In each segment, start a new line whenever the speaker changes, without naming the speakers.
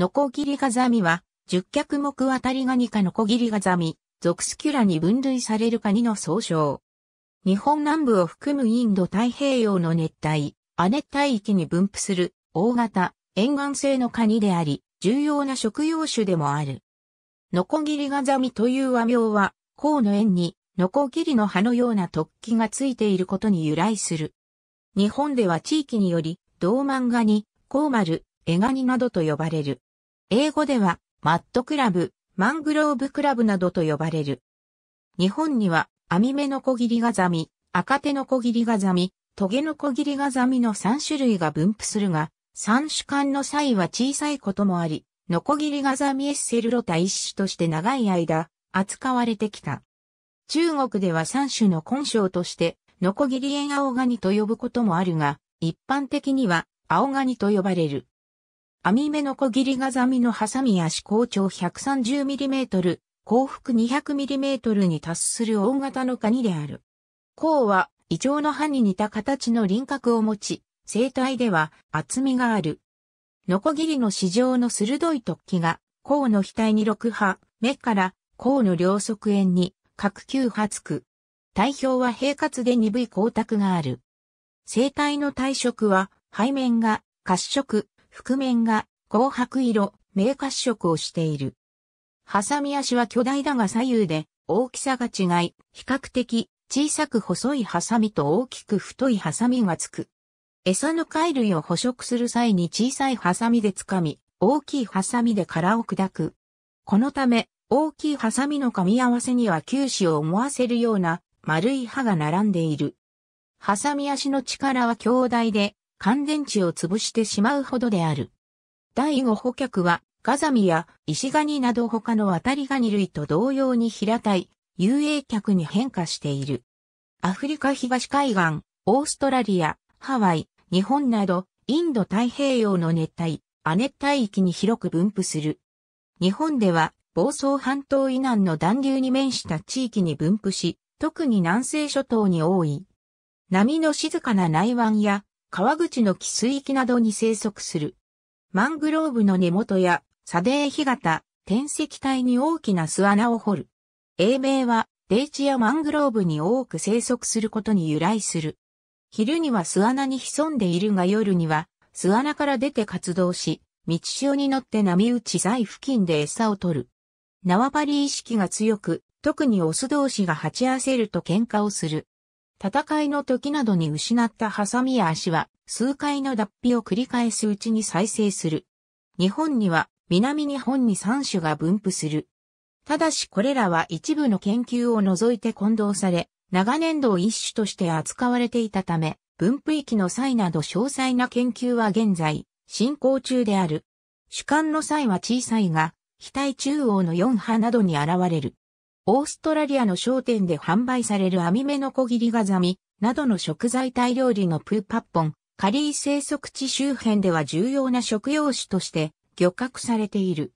ノコギリガザミは、十脚目あたりガニかノコギリガザミ、属スキュラに分類されるカニの総称。日本南部を含むインド太平洋の熱帯、亜熱帯域に分布する、大型、沿岸性のカニであり、重要な食用種でもある。ノコギリガザミという和名は、甲の縁に、ノコギリの葉のような突起がついていることに由来する。日本では地域により、銅ニ、コに、マル、エガニなどと呼ばれる。英語では、マットクラブ、マングローブクラブなどと呼ばれる。日本には、網目のこぎりがガザミ、赤手のこぎりガザミ、トゲのこぎりガザミの3種類が分布するが、3種間の際は小さいこともあり、ノコギリガザミエッセルロタ一種として長い間、扱われてきた。中国では3種の根性として、ノコギリエンアオガニと呼ぶこともあるが、一般的には、アオガニと呼ばれる。網目の小切りがざみのハサミ足高長 130mm、幸福 200mm に達する大型のカニである。甲は、胃腸の歯に似た形の輪郭を持ち、生体では厚みがある。ノコギリの市場の鋭い突起が、甲の額に6波、目から甲の両側縁に各9波つく。体表は平滑で鈍い光沢がある。生体の体色は、背面が褐色、覆面が紅白色、明褐色をしている。ハサミ足は巨大だが左右で大きさが違い、比較的小さく細いハサミと大きく太いハサミがつく。餌の貝類を捕食する際に小さいハサミで掴み、大きいハサミで殻を砕く。このため、大きいハサミの噛み合わせには球死を思わせるような丸い歯が並んでいる。ハサミ足の力は強大で、乾電池を潰してしまうほどである。第五補客は、ガザミや石ガニなど他の渡りガニ類と同様に平たい、遊泳客に変化している。アフリカ東海岸、オーストラリア、ハワイ、日本など、インド太平洋の熱帯、亜熱帯域に広く分布する。日本では、房総半島以南の暖流に面した地域に分布し、特に南西諸島に多い。波の静かな内湾や川口の汽水域などに生息する。マングローブの根元や砂ー干潟、天石帯に大きな巣穴を掘る。英名は、デイチやマングローブに多く生息することに由来する。昼には巣穴に潜んでいるが夜には、巣穴から出て活動し、道潮に乗って波打ち在付近で餌を取る。縄張り意識が強く、特にオス同士が鉢合わせると喧嘩をする。戦いの時などに失ったハサミや足は数回の脱皮を繰り返すうちに再生する。日本には南日本に3種が分布する。ただしこれらは一部の研究を除いて混同され、長年度一種として扱われていたため、分布域の際など詳細な研究は現在、進行中である。主観の際は小さいが、額中央の4波などに現れる。オーストラリアの商店で販売される網目のこぎりがザミなどの食材タイ料理のプーパッポン、カリー生息地周辺では重要な食用種として漁獲されている。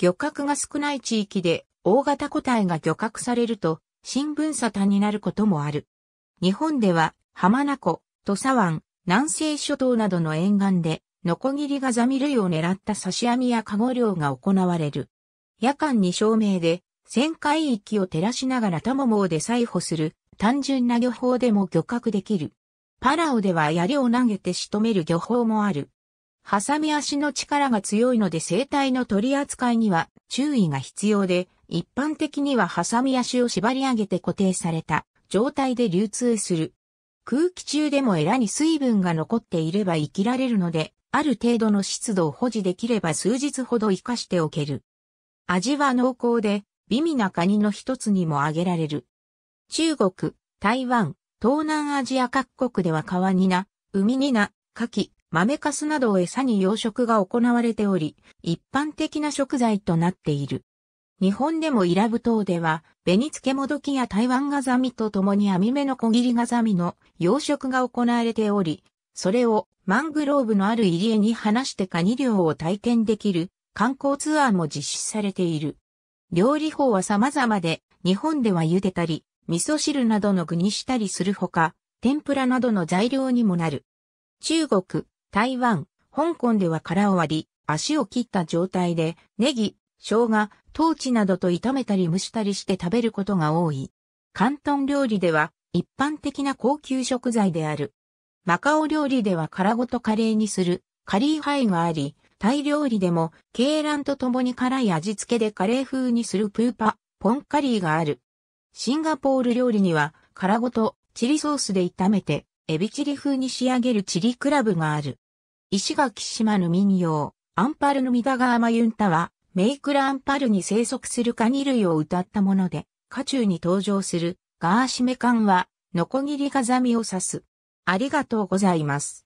漁獲が少ない地域で大型個体が漁獲されると新聞沙汰になることもある。日本では浜名湖、土佐湾、南西諸島などの沿岸でノコギリガザミ類を狙った刺し網やカゴ漁が行われる。夜間に照明で旋回域を照らしながらタモモーで採捕する単純な漁法でも漁獲できる。パラオでは槍を投げて仕留める漁法もある。ハサミ足の力が強いので生体の取り扱いには注意が必要で、一般的にはハサミ足を縛り上げて固定された状態で流通する。空気中でもエラに水分が残っていれば生きられるので、ある程度の湿度を保持できれば数日ほど生かしておける。味は濃厚で、美味なカニの一つにも挙げられる。中国、台湾、東南アジア各国では川ニナ、海ニナ、カキ、豆カスなどを餌に養殖が行われており、一般的な食材となっている。日本でもイラブ島では、ベニツケモドキや台湾ガザミと共に網目の小切りガザミの養殖が行われており、それをマングローブのある入り江に放してカニ漁を体験できる観光ツアーも実施されている。料理法は様々で、日本では茹でたり、味噌汁などの具にしたりするほか、天ぷらなどの材料にもなる。中国、台湾、香港では殻を割り、足を切った状態で、ネギ、生姜、トーチなどと炒めたり蒸したりして食べることが多い。広東料理では、一般的な高級食材である。マカオ料理では殻ごとカレーにする、カリーハイがあり、タイ料理でも、鶏卵と共に辛い味付けでカレー風にするプーパ、ポンカリーがある。シンガポール料理には、殻ごと、チリソースで炒めて、エビチリ風に仕上げるチリクラブがある。石垣島の民謡、アンパルのミダガーマユンタは、メイクラアンパルに生息するカニ類を歌ったもので、家中に登場するガーシメカンは、ノコギリガザミを指す。ありがとうございます。